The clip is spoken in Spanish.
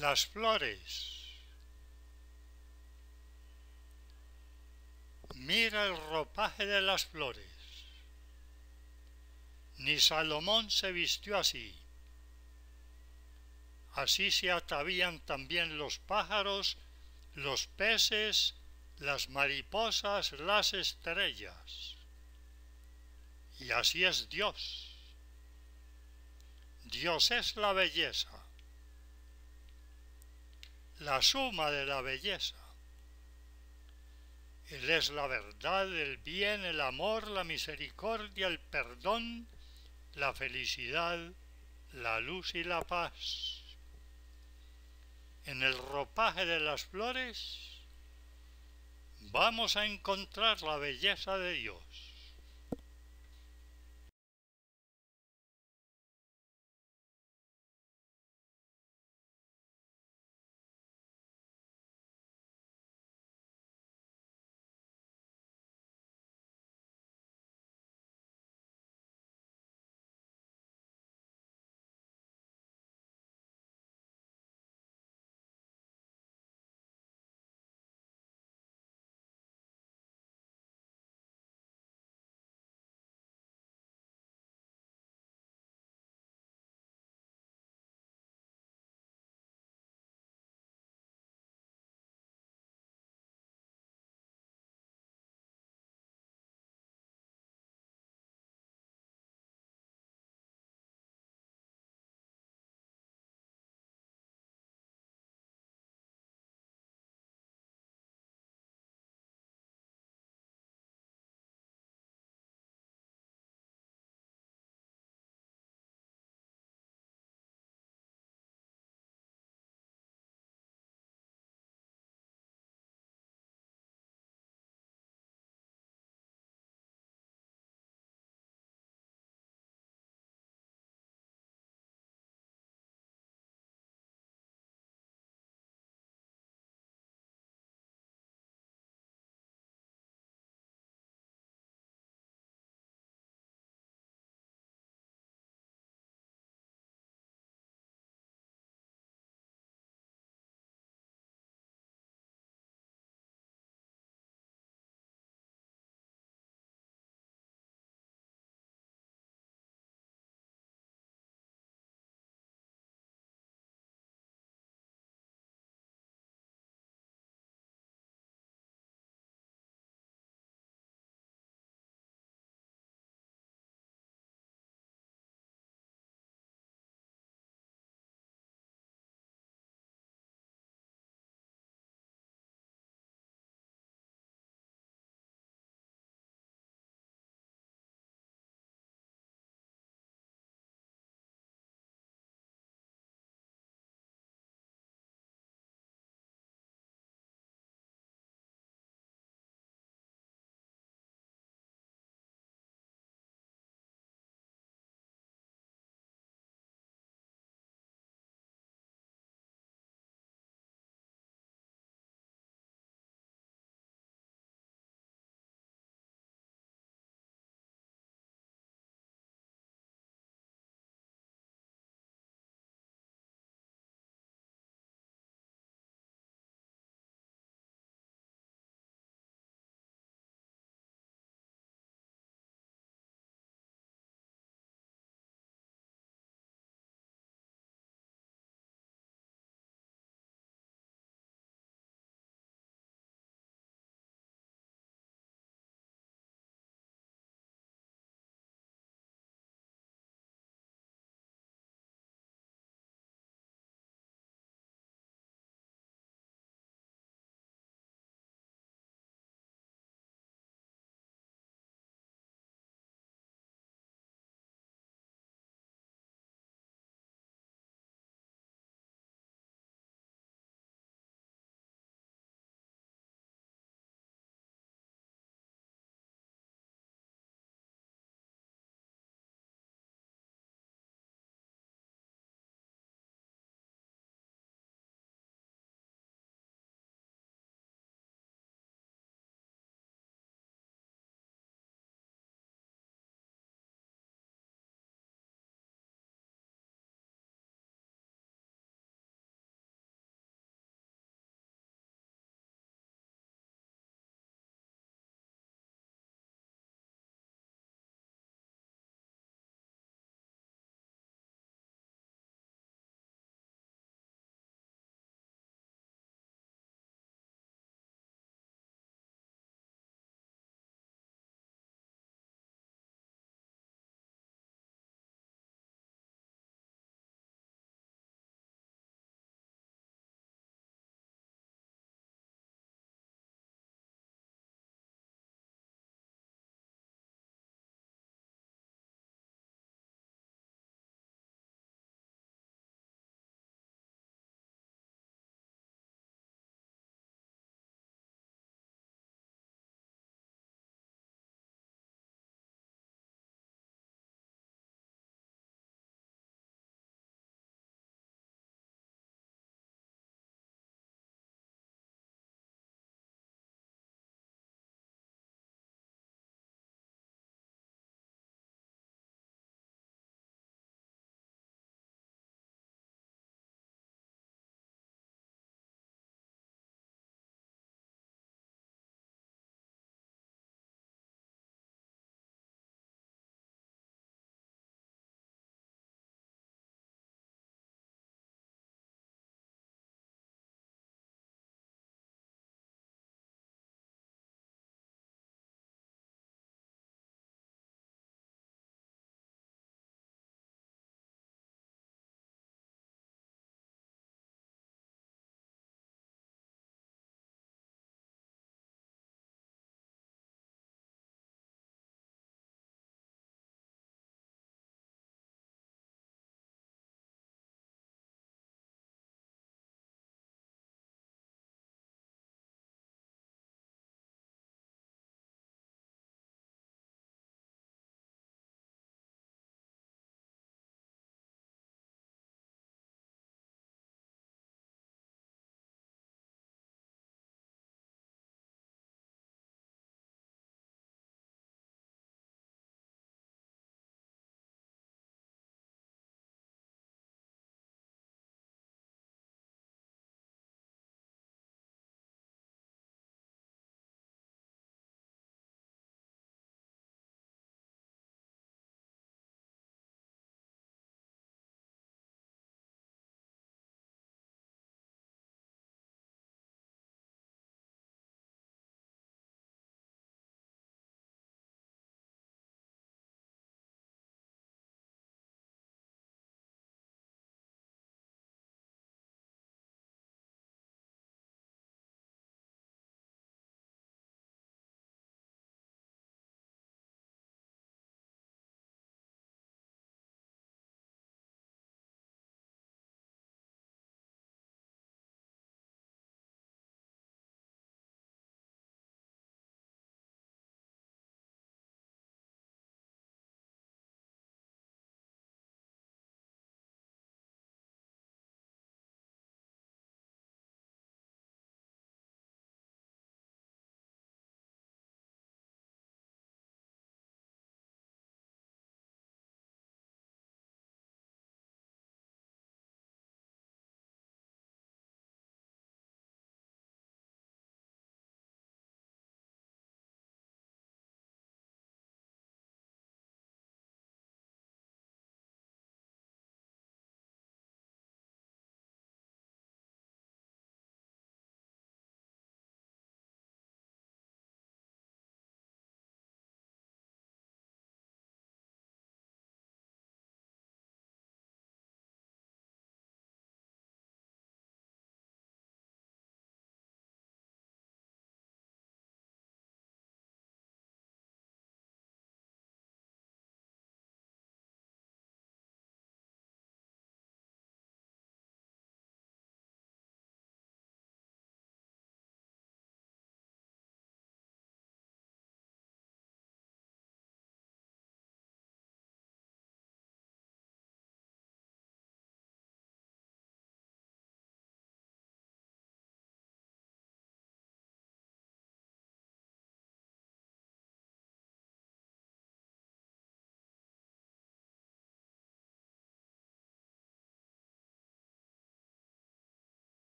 Las flores. Mira el ropaje de las flores. Ni Salomón se vistió así. Así se atavían también los pájaros, los peces, las mariposas, las estrellas. Y así es Dios. Dios es la belleza la suma de la belleza. Él es la verdad, el bien, el amor, la misericordia, el perdón, la felicidad, la luz y la paz. En el ropaje de las flores vamos a encontrar la belleza de Dios.